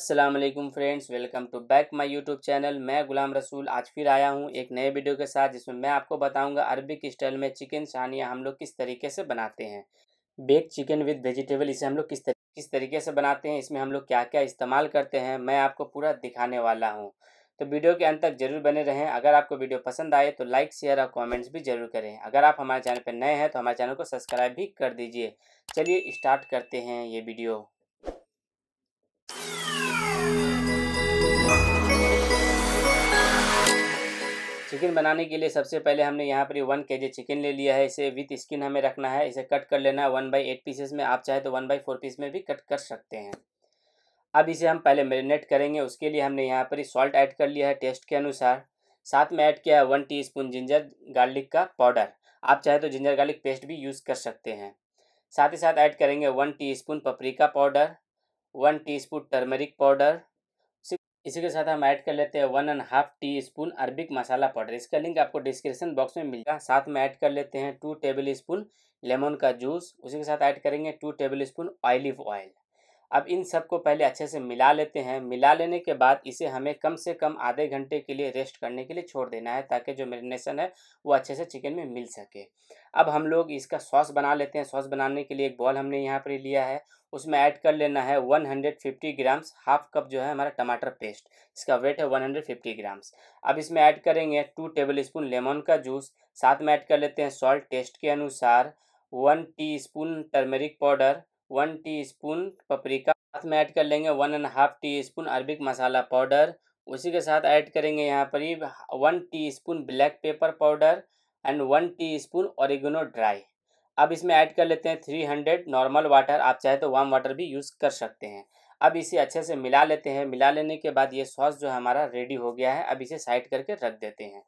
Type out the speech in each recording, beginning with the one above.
Aslam friends welcome to back my YouTube channel मैं गुलाम रसूल आज फिर आया हूँ एक नए वीडियो के साथ जिसमें मैं आपको बताऊँगा अरबिक स्टाइल में चिकन सानिया हम लोग किस तरीके से बनाते हैं बेक चिकन विद वेजिटेबल इसे हम लोग किस तरीके किस तरीके से बनाते हैं इसमें हम लोग क्या क्या इस्तेमाल करते हैं मैं आपको पूरा दिखाने वाला हूँ तो वीडियो के अंत तक जरूर बने रहें अगर आपको वीडियो पसंद आए तो लाइक शेयर और कमेंट्स भी जरूर करें अगर आप हमारे चैनल पर नए हैं तो हमारे चैनल को सब्सक्राइब भी कर दीजिए चलिए स्टार्ट करते हैं ये वीडियो चिकन बनाने के लिए सबसे पहले हमने यहाँ पर वन के जी चिकन ले लिया है इसे विथ स्किन हमें रखना है इसे कट कर लेना है वन बाई एट पीसेस में आप चाहे तो वन बाई फोर पीस में भी कट कर सकते हैं अब इसे हम पहले मेरीनेट करेंगे उसके लिए हमने यहाँ पर सॉल्ट ऐड कर लिया है टेस्ट के अनुसार साथ में ऐड किया है one teaspoon ginger garlic का पाउडर आप चाहे तो जिंजर गार्लिक पेस्ट भी यूज़ कर सकते हैं साथ ही साथ ऐड करेंगे one teaspoon paprika powder one teaspoon turmeric powder इसी के साथ हम ऐड कर लेते हैं one and half teaspoon Arabic masala powder इसका लिंक आपको डिस्क्रिप्शन बॉक्स में मिलेगा साथ में ऐड कर लेते हैं टू टेबल स्पून लेमन का जूस उसी के साथ ऐड करेंगे two tablespoon olive oil अब इन सब को पहले अच्छे से मिला लेते हैं मिला लेने के बाद इसे हमें कम से कम आधे घंटे के लिए रेस्ट करने के लिए छोड़ देना है ताकि जो मेरीनेसन है वो अच्छे से चिकन में मिल सके अब हम लोग इसका सॉस बना लेते हैं सॉस बनाने के लिए एक बॉल हमने यहाँ पर लिया है उसमें ऐड कर लेना है 150 ग्राम्स हाफ कप जो है हमारा टमाटर पेस्ट इसका वेट है 150 ग्राम्स अब इसमें ऐड करेंगे टू टेबल स्पून लेमन का जूस साथ में ऐड कर लेते हैं सॉल्ट टेस्ट के अनुसार one spoon turmeric powder one teaspoon paprika साथ में ऐड कर लेंगे one and half teaspoon Arabic masala powder उसी के साथ ऐड करेंगे यहाँ पर ही one teaspoon black pepper powder and one teaspoon oregano dry अब इसमें ऐड कर लेते हैं थ्री हंड्रेड नॉर्मल वाटर आप चाहे तो वार्म वाटर भी यूज़ कर सकते हैं अब इसे अच्छे से मिला लेते हैं मिला लेने के बाद ये सॉस जो है हमारा रेडी हो गया है अब इसे साइड करके रख देते हैं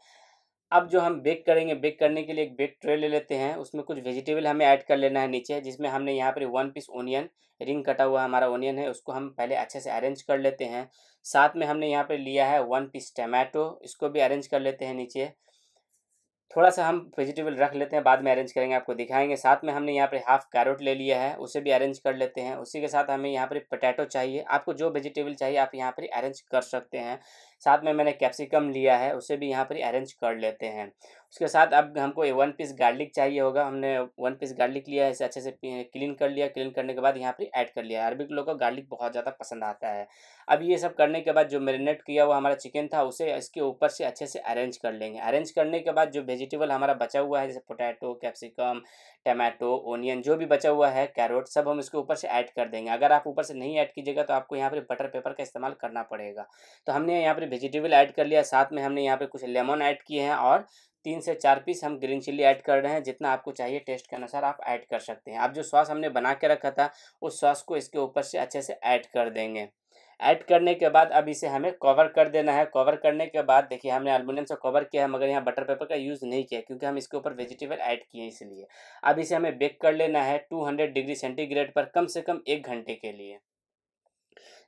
अब जो हम बेक करेंगे बेक करने के लिए एक बेक ट्रे ले लेते हैं उसमें कुछ वेजिटेबल हमें ऐड कर लेना है नीचे जिसमें हमने यहाँ पर वन पीस ओनियन रिंग कटा हुआ हमारा ओनियन है उसको हम पहले अच्छे से अरेंज कर लेते हैं साथ में हमने यहाँ पर लिया है वन पीस टमाटो इसको भी अरेंज कर लेते हैं नीचे थोड़ा सा हम वेजिटेबल रख लेते हैं बाद में अरेंज करेंगे आपको दिखाएंगे साथ में हमने यहाँ पर हाफ कैरोट ले लिया है उसे भी अरेंज कर लेते हैं उसी के साथ हमें यहाँ पर पोटैटो चाहिए आपको जो वेजिटेबल चाहिए आप यहाँ पर अरेंज कर सकते हैं साथ में मैंने कैप्सिकम लिया है उसे भी यहाँ पर अरेंज कर लेते हैं उसके साथ अब हमको ये वन पीस गार्लिक चाहिए होगा हमने वन पीस गार्लिक लिया है इसे अच्छे से क्लीन कर लिया क्लीन करने के बाद यहाँ पर ऐड कर लिया अरबिक लोग को गार्लिक बहुत ज़्यादा पसंद आता है अब ये सब करने के बाद जो मेरीनेट किया हुआ हमारा चिकन था उसे इसके ऊपर से अच्छे से अरेंज कर लेंगे अरेंज करने के बाद जो वेजिटेबल हमारा बचा हुआ है जैसे पोटैटो कैप्सिकम टमाटो ओनियन जो भी बचा हुआ है कैरोट सब हम इसके ऊपर से ऐड कर देंगे अगर आप ऊपर से नहीं ऐड कीजिएगा तो आपको यहाँ पर बटर पेपर का इस्तेमाल करना पड़ेगा तो हमने यहाँ पर वेजिटेबल ऐड कर लिया साथ में हमने यहाँ पर कुछ लेमन ऐड किए हैं और तीन से चार पीस हम ग्रीन चिल्ली ऐड कर रहे हैं जितना आपको चाहिए टेस्ट के अनुसार आप ऐड कर सकते हैं आप जो सॉस हमने बना के रखा था उस सॉस को इसके ऊपर से अच्छे से ऐड कर देंगे ऐड करने के बाद अब इसे हमें कवर कर देना है कवर करने के बाद देखिए हमने अल्मोनियम से कवर किया है मगर यहाँ बटर पेपर का यूज़ नहीं किया क्योंकि हम इसके ऊपर वेजिटेबल ऐड किए हैं इसलिए अब इसे हमें बेक कर लेना है 200 डिग्री सेंटीग्रेड पर कम से कम एक घंटे के लिए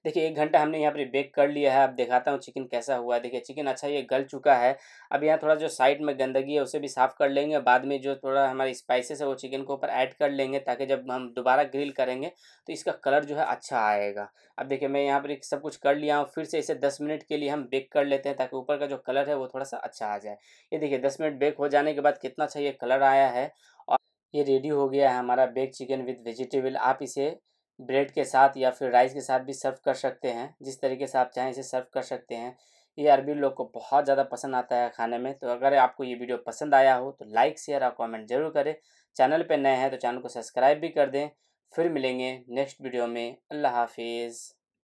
देखिए एक घंटा हमने यहाँ पर बेक कर लिया है अब दिखाता हूँ चिकन कैसा हुआ है देखिए चिकन अच्छा ये गल चुका है अब यहाँ थोड़ा जो साइड में गंदगी है उसे भी साफ़ कर लेंगे बाद में जो थोड़ा हमारे स्पाइसेस है वो चिकन के ऊपर ऐड कर लेंगे ताकि जब हम दोबारा ग्रिल करेंगे तो इसका कलर जो है अच्छा आएगा अब देखिए मैं यहाँ पर सब कुछ कर लिया हूँ फिर से इसे दस मिनट के लिए हम बेक कर लेते हैं ताकि ऊपर का जो कलर है वो थोड़ा सा अच्छा आ जाए ये देखिए दस मिनट बेक हो जाने के बाद कितना अच्छा ये कलर आया है और ये रेडी हो गया है हमारा बेक चिकन विथ वेजिटेबल आप इसे ब्रेड के साथ या फिर राइस के साथ भी सर्व कर सकते हैं जिस तरीके से आप चाहें इसे सर्व कर सकते हैं ये अरबी लोग को बहुत ज़्यादा पसंद आता है खाने में तो अगर आपको ये वीडियो पसंद आया हो तो लाइक शेयर और कमेंट जरूर करें चैनल पर नए हैं तो चैनल को सब्सक्राइब भी कर दें फिर मिलेंगे नेक्स्ट वीडियो में अल्लाह हाफिज़